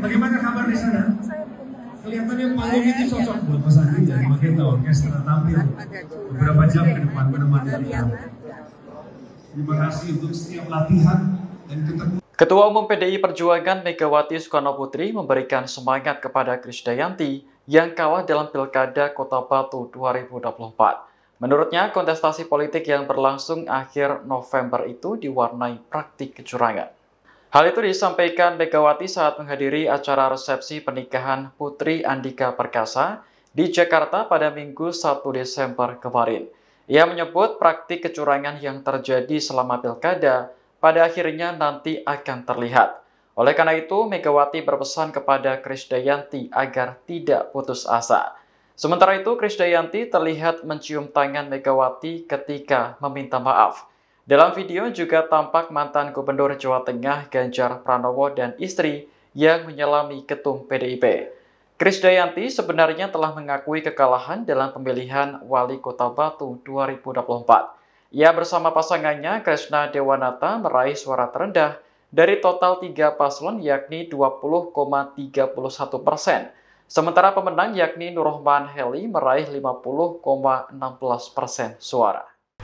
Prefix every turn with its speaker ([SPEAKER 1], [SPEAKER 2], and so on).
[SPEAKER 1] Bagaimana kabar di sana? Kelihatannya panggung itu cocok buat Mas Andi dan Magenta ya, Orkestra tampil beberapa jam ke depan menemani kita. Terima kasih untuk setiap latihan dan
[SPEAKER 2] ketemu. Ketua Umum PDI Perjuangan Megawati Soekarno Putri memberikan semangat kepada Krisdayanti yang kalah dalam Pilkada Kota Batu 2024. Menurutnya, kontestasi politik yang berlangsung akhir November itu diwarnai praktik kecurangan. Hal itu disampaikan Megawati saat menghadiri acara resepsi pernikahan Putri Andika Perkasa di Jakarta pada Minggu 1 Desember kemarin. Ia menyebut praktik kecurangan yang terjadi selama pilkada pada akhirnya nanti akan terlihat. Oleh karena itu, Megawati berpesan kepada Krisdayanti agar tidak putus asa. Sementara itu, Krisdayanti terlihat mencium tangan Megawati ketika meminta maaf. Dalam video juga tampak mantan Gubernur Jawa Tengah Ganjar Pranowo dan istri yang menyelami ketum PDIP. Krisdayanti sebenarnya telah mengakui kekalahan dalam pemilihan Wali Kota Batu 2024. Ia bersama pasangannya Krishna Dewanata meraih suara terendah dari total tiga paslon yakni 20,31 persen. Sementara pemenang yakni Nurrahman Heli meraih 50,16 persen suara.